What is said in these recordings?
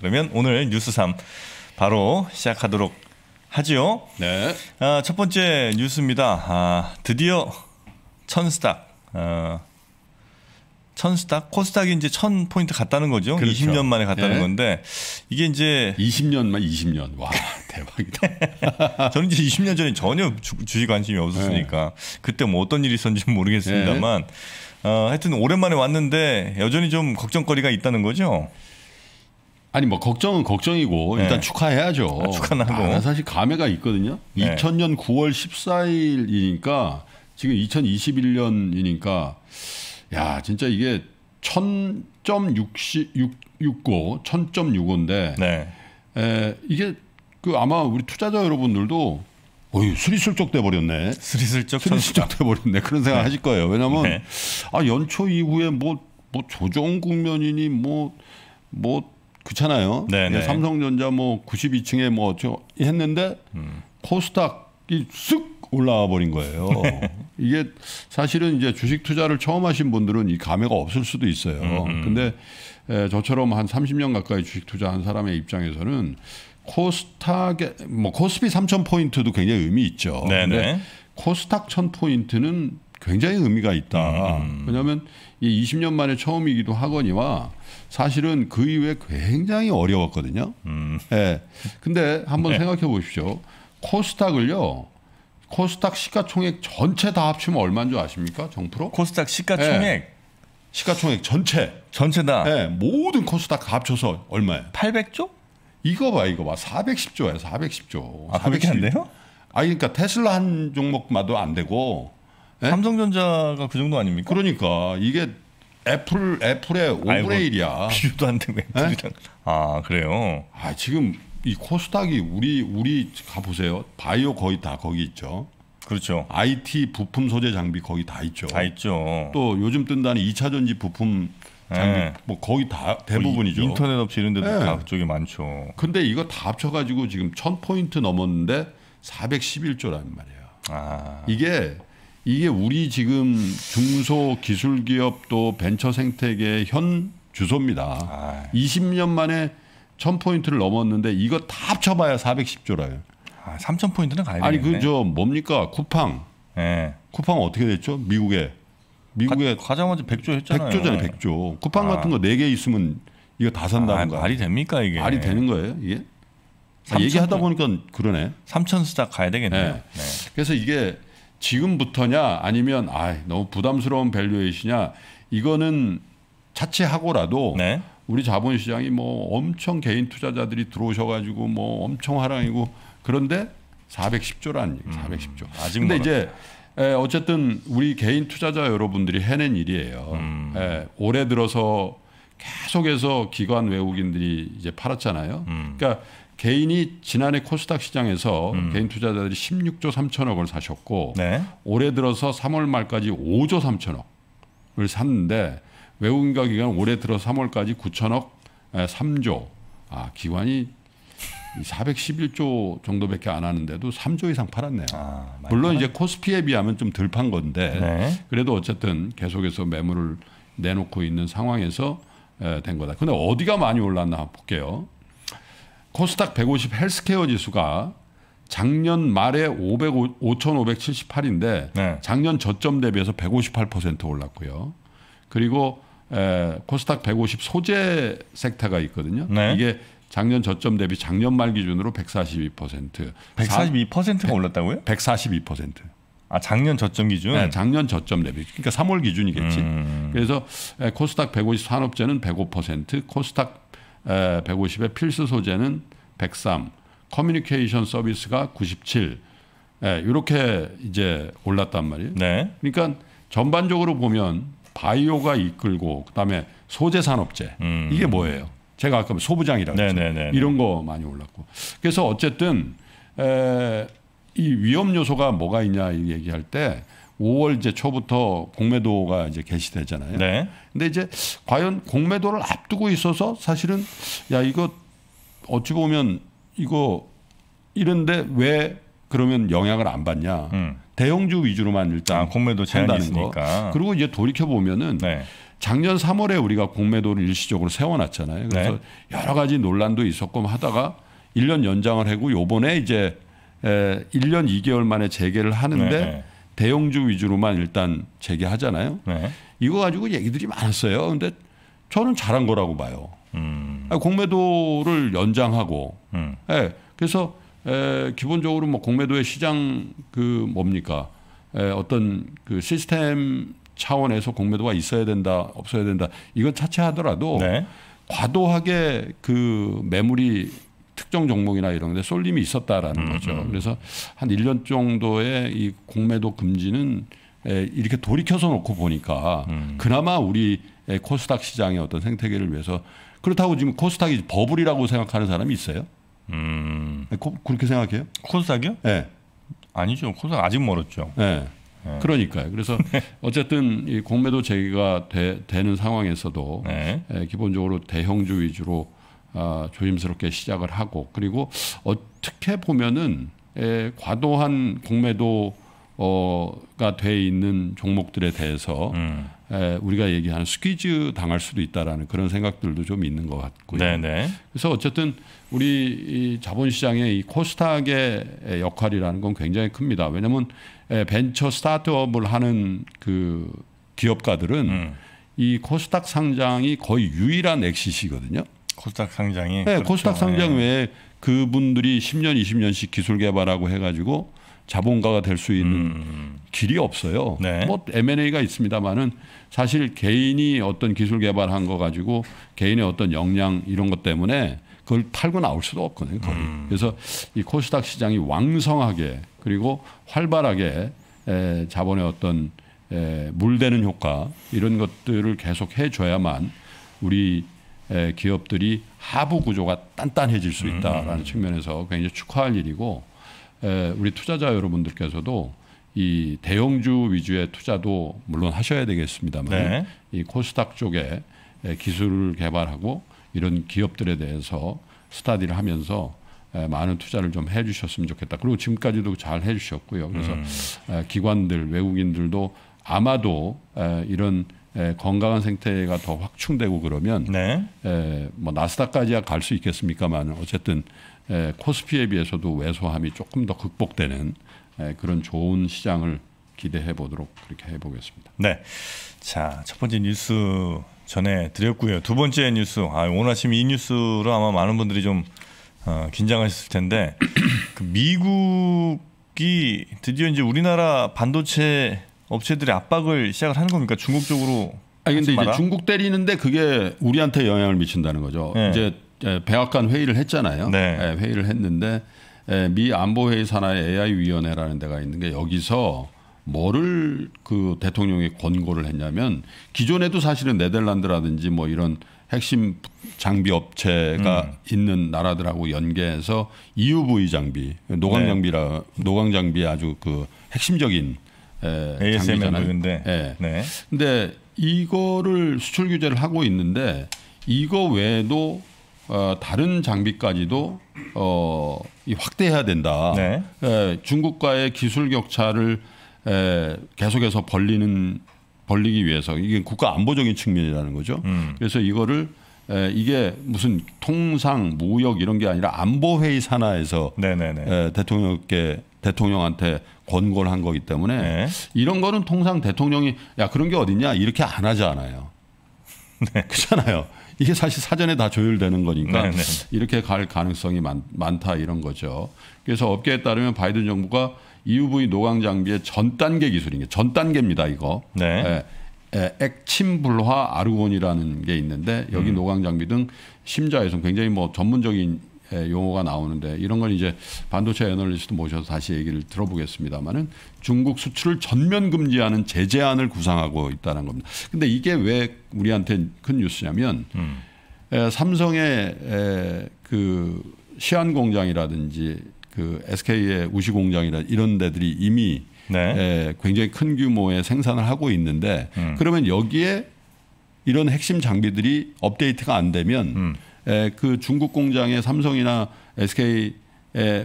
그러면 오늘 뉴스 3 바로 시작하도록 하지요. 네. 아, 첫 번째 뉴스입니다. 아, 드디어 천스닥 아, 천스닥 코스닥이 이제 천 포인트 갔다는 거죠. 그렇죠. 20년 만에 갔다는 네. 건데 이게 이제 20년만 20년 와 대박이다. 저는 이제 20년 전에 전혀 주식 관심이 없었으니까 네. 그때 뭐 어떤 일이 있었는지 모르겠습니다만 네. 어, 하여튼 오랜만에 왔는데 여전히 좀 걱정거리가 있다는 거죠. 아니 뭐 걱정은 걱정이고 일단 네. 축하해야죠. 아, 축하하고. 아, 사실 감회가 있거든요. 네. 2000년 9월 14일이니까 지금 2021년이니까 야 진짜 이게 1000.669 1000.65인데 네. 에, 이게 그 아마 우리 투자자 여러분들도 어이 수리슬쩍 돼버렸네. 수리슬쩍 수리슬쩍 돼버렸네. 그런 생각 네. 하실 거예요. 왜냐면 네. 아 연초 이후에 뭐뭐 뭐 조정 국면이니 뭐뭐 뭐, 뭐 그렇잖아요. 네네. 삼성전자 뭐 92층에 뭐 했는데 음. 코스닥이 쓱 올라와 버린 거예요. 이게 사실은 이제 주식 투자를 처음 하신 분들은 이 감회가 없을 수도 있어요. 음음. 음. 근데 에, 저처럼 한 30년 가까이 주식 투자한 사람의 입장에서는 코스닥에 뭐 코스피 3천 포인트도 굉장히 의미 있죠. 네네. 근데 네. 코스닥 천 포인트는 굉장히 의미가 있다. 음. 음. 왜냐하면 이 20년 만에 처음이기도 하거니와 사실은 그 이후에 굉장히 어려웠거든요. 음. 예. 근데 한번 네. 생각해 보십시오. 코스닥을요. 코스닥 시가총액 전체 다 합치면 얼마인 줄 아십니까? 정프로? 코스닥 시가총액 예. 시가총액 전체 전체다. 예. 모든 코스닥 다 합쳐서 얼마예요? 800조? 이거 봐, 이거 봐. 410조예요. 410조. 아, 410... 조 그렇게 안 돼요? 아, 그러니까 테슬라 한 종목마도 안 되고 에? 예? 삼성전자가 그 정도 아닙니까? 그러니까 이게 애플 애플의 오브레일이야. 비교도 안 되고 애아 예? 그래요. 아 지금 이 코스닥이 우리 우리 가 보세요. 바이오 거의 다 거기 있죠. 그렇죠. IT 부품 소재 장비 거기 다 있죠. 다 있죠. 또 요즘 뜬다는 2차 전지 부품 장비 네. 뭐 거의 다 대부분이죠. 뭐 인터넷 업체 이런 데도 네. 다 그쪽이 많죠. 근데 이거 다 합쳐 가지고 지금 1000포인트 넘었는데 4 1 1조라 말이에요. 아. 이게 이게 우리 지금 중소 기술 기업 도 벤처 생태계 현 주소입니다. 아. 20년 만에 1000포인트를 넘었는데 이거 다 합쳐봐야 410조라요. 아, 3000포인트는 가야 아니 그저 뭡니까? 쿠팡. 네. 쿠팡 어떻게 됐죠? 미국에. 미국에 가, 장 먼저 100조 했잖아요. 100조잖아요. 100조. 쿠팡 아. 같은 거 4개 있으면 이거 다 산다는 아, 거. 아, 말이 됩니까 이게? 말이 되는 거예요, 이게? 3, 아, 얘기하다 보니까 그러네. 3000 스탁 가야 되겠네요. 네. 네. 그래서 이게 지금부터냐 아니면 아 너무 부담스러운 밸류에이시냐 이거는 차치하고라도 네. 우리 자본시장이 뭐 엄청 개인 투자자들이 들어오셔가지고 뭐 엄청 하락이고 그런데 410조라는 얘기, 음, 410조. 아직 근데 이제 예, 어쨌든 우리 개인 투자자 여러분들이 해낸 일이에요. 음. 예, 올해 들어서 계속해서 기관 외국인들이 이제 팔았잖아요. 음. 그러니까 개인이 지난해 코스닥 시장에서 음. 개인 투자자들이 16조 3천억을 사셨고 네. 올해 들어서 3월 말까지 5조 3천억을 샀는데 외국인과 기관 올해 들어 3월까지 9천억 3조 아 기관이 411조 정도밖에 안 하는데도 3조 이상 팔았네요. 아, 물론 이제 코스피에 비하면 좀 덜 판 건데 네. 그래도 어쨌든 계속해서 매물을 내놓고 있는 상황에서 된 거다. 근데 어디가 많이 올랐나 볼게요. 코스닥 150 헬스케어 지수가 작년 말에 5 5 5 7 8인데 네. 작년 저점 대비해서 158% 올랐고요. 그리고 에, 코스닥 150 소재 섹터가 있거든요. 네. 이게 작년 저점 대비 작년 말 기준으로 142%. 142%가 100, 올랐다고요? 142%. 아 작년 저점 기준? 네, 작년 저점 대비. 그러니까 3월 기준이겠지. 음. 그래서 코스닥 150 산업재는 105%, 코스닥 에, 150의 필수 소재는 103, 커뮤니케이션 서비스가 97. 에, 이렇게 이제 올랐단 말이에요. 네. 그러니까 전반적으로 보면 바이오가 이끌고 그다음에 소재 산업재 음. 이게 뭐예요? 제가 아까 소부장이라고 했죠. 네, 네, 네, 이런 거 많이 올랐고. 그래서 어쨌든 에, 이 위험 요소가 뭐가 있냐 얘기할 때 5월 이제 초부터 공매도가 이제 개시되잖아요. 네. 근데 이제 과연 공매도를 앞두고 있어서 사실은 야 이거 어찌 보면 이거 이런데 왜 그러면 영향을 안 받냐? 음. 대형주 위주로만 일단 아, 공매도 제한다는 거. 그리고 이제 돌이켜 보면은 네. 작년 3월에 우리가 공매도를 일시적으로 세워놨잖아요. 네. 그래서 네. 여러 가지 논란도 있었고 하다가 1년 연장을 하고 요번에 이제 1년 2개월 만에 재개를 하는데. 네. 네. 대용주 위주로만 일단 재개하잖아요. 네. 이거 가지고 얘기들이 많았어요. 근데 저는 잘한 거라고 봐요. 음. 아, 공매도를 연장하고, 음. 네. 그래서 에, 기본적으로 뭐 공매도의 시장 그 뭡니까 에, 어떤 그 시스템 차원에서 공매도가 있어야 된다, 없어야 된다. 이건 차치하더라도 네. 과도하게 그 매물이 특정 종목이나 이런 데 쏠림이 있었다라는 음, 거죠. 음. 그래서 한 1년 정도의 이 공매도 금지는 이렇게 돌이켜서 놓고 보니까 음. 그나마 우리 코스닥 시장의 어떤 생태계를 위해서 그렇다고 지금 코스닥이 버블이라고 생각하는 사람이 있어요? 음. 고, 그렇게 생각해요? 코스닥이요? 네. 아니죠. 코스닥 아직 멀었죠. 네. 네. 그러니까요. 그래서 어쨌든 이 공매도 제기가 되, 는 상황에서도 네. 에, 기본적으로 대형주 위주로 어, 조심스럽게 시작을 하고 그리고 어떻게 보면은 에, 과도한 공매도 어가 돼 있는 종목들에 대해서 음. 에, 우리가 얘기하는 스퀴즈 당할 수도 있다라는 그런 생각들도 좀 있는 것 같고요. 네네. 그래서 어쨌든 우리 이 자본시장의 이 코스닥의 역할이라는 건 굉장히 큽니다. 왜냐하면 에, 벤처 스타트업을 하는 그 기업가들은 음. 이 코스닥 상장이 거의 유일한 엑시시거든요. 코스닥 상장이 네, 그렇죠. 코스닥 상장 예. 외에 그분들이 10년 20년씩 기술 개발하고 해가지고 자본가가 될 수 있는 음. 길이 없어요. 네. 뭐 M&A가 있습니다만은 사실 개인이 어떤 기술 개발한 거 가지고 개인의 어떤 역량 이런 것 때문에 그걸 팔고 나올 수도 없거든요. 거의. 음. 그래서 이 코스닥 시장이 왕성하게 그리고 활발하게 에, 자본의 어떤 에, 물대는 효과 이런 것들을 계속 해줘야만 우리 기업들이 하부 구조가 단단해질 수 음, 있다라는 음. 측면에서 굉장히 축하할 일이고 우리 투자자 여러분들께서도 이 대형주 위주의 투자도 물론 하셔야 되겠습니다만 네. 이 코스닥 쪽에 기술을 개발하고 이런 기업들에 대해서 스타디를 하면서 많은 투자를 좀 해주셨으면 좋겠다. 그리고 지금까지도 잘 해주셨고요. 그래서 음. 기관들 외국인들도 아마도 이런 에, 예, 건강한 생태가 더 확충되고 그러면 네. 에, 예, 뭐 나스닥까지야 갈 수 있겠습니까만 어쨌든 에, 예, 코스피에 비해서도 왜소함이 조금 더 극복되는 에, 그런 좋은 시장을 기대해 보도록 그렇게 해보겠습니다. 네, 자첫 번째 뉴스 전해 드렸고요. 두 번째 뉴스 아, 오늘 아침 이 뉴스로 아마 많은 분들이 좀 어, 긴장하셨을 텐데 그 미국이 드디어 이제 우리나라 반도체 업체들이 압박을 시작을 하는 겁니까? 중국 쪽으로. 아 근데 이제 중국 때리는데 그게 우리한테 영향을 미친다는 거죠. 네. 이제 예, 백악관 회의를 했잖아요. 네. 네, 회의를 했는데 예, 미 안보회의 산하의 AI 위원회라는 데가 있는 게 여기서 뭐를 그 대통령이 권고를 했냐면 기존에도 사실은 네덜란드라든지 뭐 이런 핵심 장비 업체가 음. 있는 나라들하고 연계해서 EUV 장비, 노광 네. 장비라 네. 노광 장비 아주 그 핵심적인 예, ASML인데. 예. 네. 근데 이거를 수출 규제를 하고 있는데 이거 외에도 어, 다른 장비까지도 어, 이 확대해야 된다. 네. 예, 중국과의 기술 격차를 에, 예, 계속해서 벌리는 벌리기 위해서 이게 국가 안보적인 측면이라는 거죠. 음. 그래서 이거를 에, 예, 이게 무슨 통상 무역 이런 게 아니라 안보 회의 산하에서 에, 네, 네, 네. 예, 대통령께 대통령한테 권고를 한 거기 때문에 네. 이런 거는 통상 대통령이 야 그런 게 어딨냐 이렇게 안 하지 않아요. 네. 그렇잖아요. 이게 사실 사전에 다 조율되는 거니까 네네. 네. 이렇게 갈 가능성이 많, 다 이런 거죠. 그래서 업계에 따르면 바이든 정부가 EUV 노광 장비의 전 단계 기술인 게 전 단계입니다 이거. 네. 에, 예, 예, 액침불화 아르곤이라는 게 있는데 여기 음. 노광 장비 등 심자에서 굉장히 뭐 전문적인 예, 용어가 나오는데 이런 건 이제 반도체 애널리스트 모셔서 다시 얘기를 들어보겠습니다만은 중국 수출을 전면 금지하는 제재안을 구상하고 있다는 겁니다. 근데 이게 왜 우리한테 큰 뉴스냐면 음. 에, 예, 삼성의 에, 예, 그 시안 공장이라든지 그 SK의 우시 공장이라 이런 데들이 이미 네. 에, 굉장히 큰 규모의 생산을 하고 있는데 음. 그러면 여기에 이런 핵심 장비들이 업데이트가 안 되면 음. 그 중국 공장의 삼성이나 SK의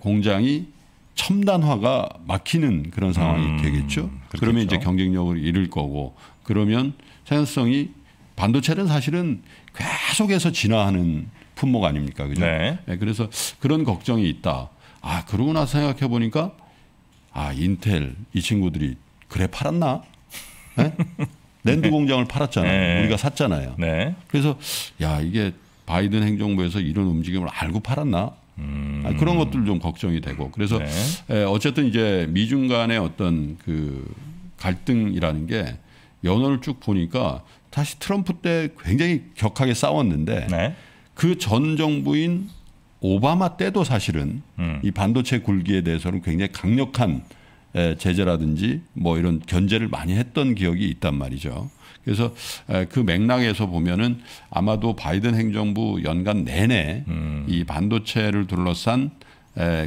공장이 첨단화가 막히는 그런 상황이 음, 되겠죠. 그렇겠죠. 그러면 이제 경쟁력을 잃을 거고 그러면 생산성이 반도체는 사실은 계속해서 진화하는 품목 아닙니까, 그죠? 네. 네. 그래서 그런 걱정이 있다. 아 그러고 나서 생각해 보니까 아 인텔 이 친구들이 그래 팔았나? 네? 예? 랜드 공장을 팔았잖아요. 네. 우리가 샀잖아요. 네. 그래서 야 이게 바이든 행정부에서 이런 움직임을 알고 팔았나? 음. 아니, 그런 것들 좀 걱정이 되고 그래서 네. 에, 어쨌든 이제 미중 간의 어떤 그 갈등이라는 게 연원을 쭉 보니까 다시 트럼프 때 굉장히 격하게 싸웠는데 네. 그전 정부인 오바마 때도 사실은 음. 이 반도체 굴기에 대해서는 굉장히 강력한 제재라든지 뭐 이런 견제를 많이 했던 기억이 있단 말이죠. 그래서 그 맥락에서 보면은 아마도 바이든 행정부 연간 내내 음. 이 반도체를 둘러싼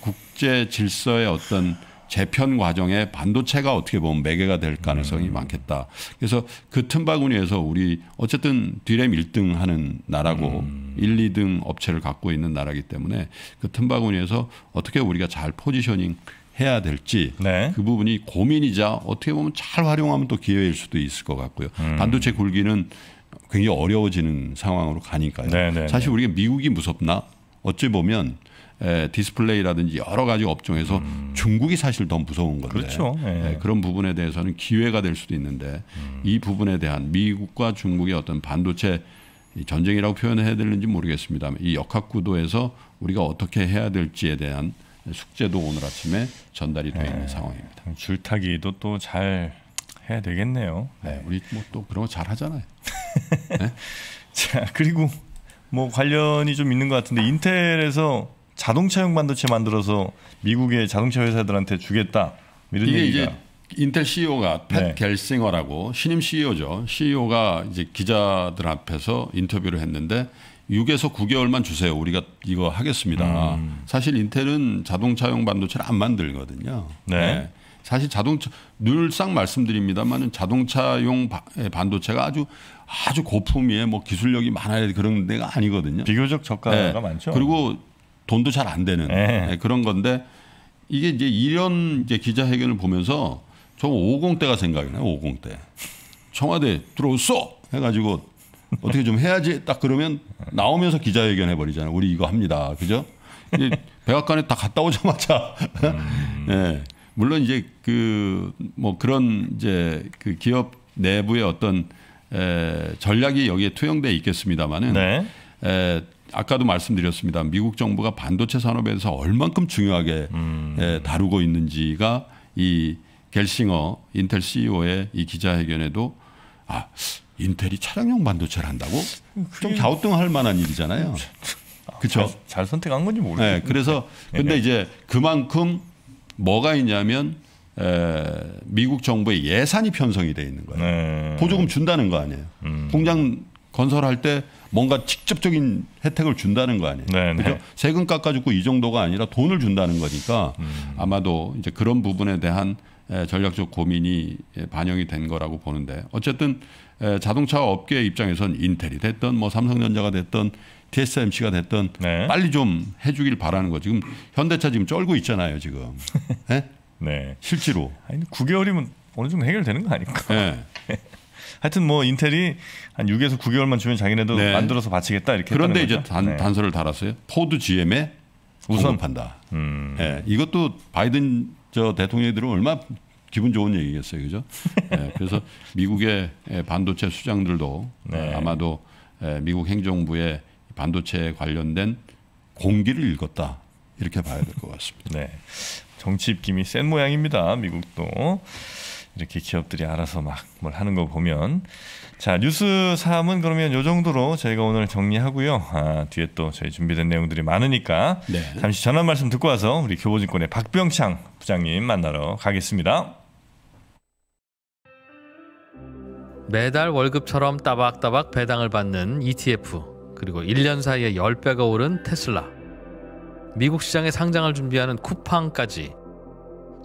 국제 질서의 어떤 재편 과정에 반도체가 어떻게 보면 매개가 될 가능성이 음. 많겠다. 그래서 그 틈바구니에서 우리 어쨌든 뒤램 1등 하는 나라고 음. 1, 2등 업체를 갖고 있는 나라기 때문에 그 틈바구니에서 어떻게 우리가 잘 포지셔닝 해야 될지 네. 그 부분이 고민이자 어떻게 보면 잘 활용하면 또 기회일 수도 있을 것 같고요. 음. 반도체 굴기는 굉장히 어려워지는 상황으로 가니까요. 네네네. 네, 사실 네. 우리가 미국이 무섭나 어찌 보면 에, 디스플레이라든지 여러 가지 업종에서 음. 중국이 사실 더 무서운 건데 그렇죠. 예. 에, 그런 부분에 대해서는 기회가 될 수도 있는데 음. 이 부분에 대한 미국과 중국의 어떤 반도체 전쟁이라고 표현해야 되는지 모르겠습니다만 이 역학 구도에서 우리가 어떻게 해야 될지에 대한 숙제도 오늘 아침에 전달이 되어 있는 네. 상황입니다. 줄타기도 또 잘 해야 되겠네요. 네, 네. 우리 뭐또 그런 거 잘 하잖아요. 네? 자 그리고 뭐 관련이 좀 있는 것 같은데 인텔에서 자동차용 반도체 만들어서 미국의 자동차 회사들한테 주겠다 뭐 이런 얘기가 인텔 CEO가 팻 네. 겔싱어라고 신임 CEO죠. CEO가 이제 기자들 앞에서 인터뷰를 했는데 6에서 9개월만 주세요. 우리가 이거 하겠습니다. 음. 사실 인텔은 자동차용 반도체를 안 만들거든요. 네. 네. 사실 자동차 늘상 말씀드립니다만은 자동차용 바, 예, 반도체가 아주 아주 고품위에뭐 기술력이 많아야 그런 데가 아니거든요. 비교적 저가가 네. 많죠. 그리고 돈도 잘 안 되는 네. 네. 그런 건데 이게 이제 이런 이제 기자회견을 보면서 저 50대가 생각이 나요. 50대 청와대 들어오소 해가지고 어떻게 좀 해야지 딱 그러면 나오면서 기자회견 해버리잖아요. 우리 이거 합니다. 그죠? 백악관에 다 갔다 오자마자 음. 예. 물론 이제 그 뭐 그런 이제 그 기업 내부의 어떤 에, 전략이 여기에 투영돼 있겠습니다만은 네. 에, 아까도 말씀드렸습니다. 미국 정부가 반도체 산업에서 얼만큼 중요하게 음. 에, 다루고 있는지가 이갤싱어 인텔 CEO의 이 기자회견에도 아 인텔이 차량용 반도체를 한다고 음, 좀 갸우뚱할 만한 일이잖아요. 그렇죠. 잘, 잘, 선택한 건지 모르겠어요. 네, 그래서 네. 근데 네. 이제 그만큼 뭐가 있냐면 에, 미국 정부의 예산이 편성이 돼 있는 거예요. 네. 보조금 준다는 거 아니에요. 음. 공장 건설할 때 뭔가 직접적인 혜택을 준다는 거 아니에요. 네, 네. 그죠? 세금 깎아주고 이 정도가 아니라 돈을 준다는 거니까 음. 아마도 이제 그런 부분에 대한 전략적 고민이 반영이 된 거라고 보는데 어쨌든 자동차 업계 입장에선 인텔이 됐던 뭐 삼성전자가 됐던 TSMC가 됐던 네. 빨리 좀 해주길 바라는 거 지금 현대차 지금 쩔고 있잖아요 지금 예? 네? 실제로 아니 9개월이면 어느 정도 해결되는 거 아닐까 네. 하여튼 뭐 인텔이 한 6에서 9개월만 주면 자기네도 네. 만들어서 바치겠다 이렇게 그런데 이제 단, 네. 단서를 달았어요 포드 GM에 우선 판다 음. 예. 이것도 바이든 저 대통령이 들으면 얼마 나 기분 좋은 얘기겠어요, 그죠? 네, 그래서 미국의 예, 반도체 수장들도 네. 아마도 예, 미국 행정부의 반도체에 관련된 공기를 읽었다 이렇게 봐야 될 것 같습니다. 네, 정치 입김이 센 모양입니다, 미국도. 이렇게 기업들이 알아서 막 뭘 하는 거 보면 자 뉴스 사 3은 그러면 요 정도로 저희가 오늘 정리하고요 아, 뒤에 또 저희 준비된 내용들이 많으니까 네. 잠시 전화 말씀 듣고 와서 우리 교보증권의 박병창 부장님 만나러 가겠습니다. 매달 월급처럼 따박따박 배당을 받는 ETF 그리고 1년 사이에 10배가 오른 테슬라 미국 시장에 상장을 준비하는 쿠팡까지